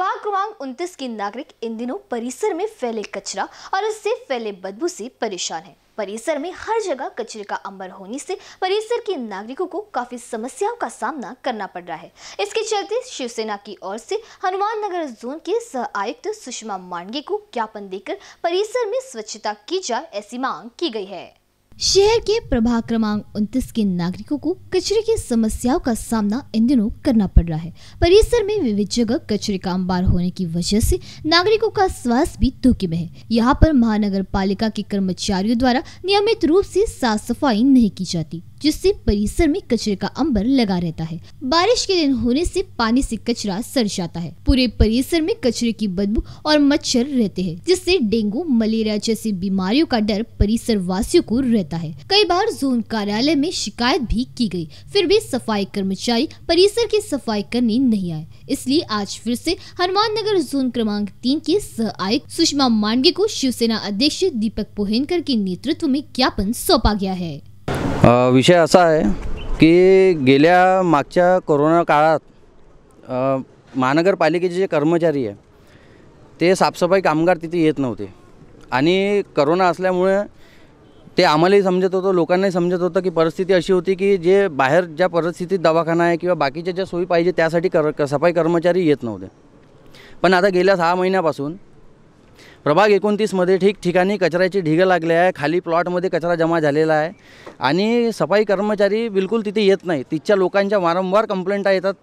प्रवाह क्रमांक उन्तीस के नागरिक इन दिनों परिसर में फैले कचरा और उससे फैले बदबू से परेशान हैं। परिसर में हर जगह कचरे का अंबर होने से परिसर के नागरिकों को काफी समस्याओं का सामना करना पड़ रहा है इसके चलते शिवसेना की ओर से हनुमान नगर जोन के सह आयुक्त सुषमा मांडगे को ज्ञापन देकर परिसर में स्वच्छता की जाए ऐसी मांग की गई है शहर के प्रभाग क्रमांक उनतीस के नागरिकों को कचरे की समस्याओं का सामना इन दिनों करना पड़ रहा है परिसर में विविध जगह कचरे का अंबार होने की वजह से नागरिकों का स्वास्थ्य भी धोखे में है यहाँ पर महानगर पालिका के कर्मचारियों द्वारा नियमित रूप से साफ सफाई नहीं की जाती जिससे परिसर में कचरे का अंबर लगा रहता है बारिश के दिन होने से पानी से कचरा सर जाता है पूरे परिसर में कचरे की बदबू और मच्छर रहते हैं जिससे डेंगू मलेरिया जैसी बीमारियों का डर परिसर वासियों को रहता करता है कई बार जोन कार्यालय में शिकायत भी की गई, फिर भी सफाई कर्मचारी परिसर की सफाई करने नहीं आए इसलिए आज फिर से हनुमान नगर जोन क्रमांक तीन के सह आयुक्त सुषमा मांडे को शिवसेना अध्यक्ष दीपक पोहेनकर के नेतृत्व में ज्ञापन सौंपा गया है विषय ऐसा है कि गेल्या मागच्या कोरोना काळात महानगरपालिकेचे जे कर्मचारी आहे ते साफसफाई कामगार तिथे येत नव्हते आणि करोना असल्यामुळे ते आम्हालाही समजत होतं लोकांनाही समजत होतं की परिस्थिती अशी होती की जे बाहेर ज्या परिस्थितीत दवाखाना आहे किंवा बाकीच्या ज्या सोयी पाहिजे त्यासाठी कर सफाई कर्मचारी येत नव्हते पण आता गेल्या सहा महिन्यापासून प्रभाग एकोणतीसमध्ये ठिकठिकाणी कचऱ्याची ढिगं लागले आहे खाली प्लॉटमध्ये कचरा जमा झालेला आहे आणि सफाई कर्मचारी बिलकुल तिथे येत नाही तिथच्या लोकांच्या वारंवार कंप्लेंटा येतात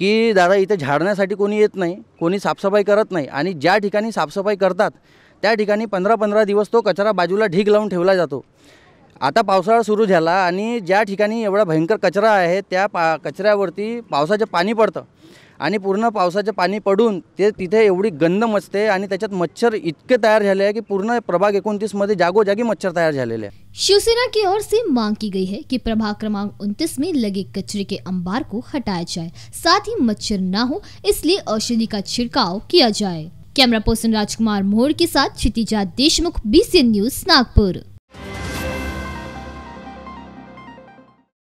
की दादा इथे झाडण्यासाठी कोणी येत नाही कोणी साफसफाई करत नाही आणि ज्या ठिकाणी साफसफाई करतात त्या ठिकाणी पंधरा पंधरा दिवस तो कचरा बाजूला ढीग लावून ठेवला जातो आता पावसाळा सुरू झाला आणि ज्या ठिकाणी एवढा भयंकर कचरा आहे त्या पा कचऱ्यावरती पावसाचं पाणी पडतं आणि पूर्ण पावसाचे पाणी पडून ते तिथे एवढी गंध मचते आणि त्याच्यात मच्छर इतके तयार झाले आहे की पूर्ण प्रभाग एकोणतीस मध्ये जागोजागी मच्छर तयार झालेले आहे शिवसेना की ओर से मांग की गई है कि प्रभाग क्रमांक उन्तीस में लगे कचरे के अंबार को हटाया जाए साथ ही मच्छर न हो इसलिए औषधि का छिड़काव किया जाए कैमरा पर्सन राजकुमार मोहर के साथ क्षितिजा देशमुख बीसीएन न्यूज नागपुर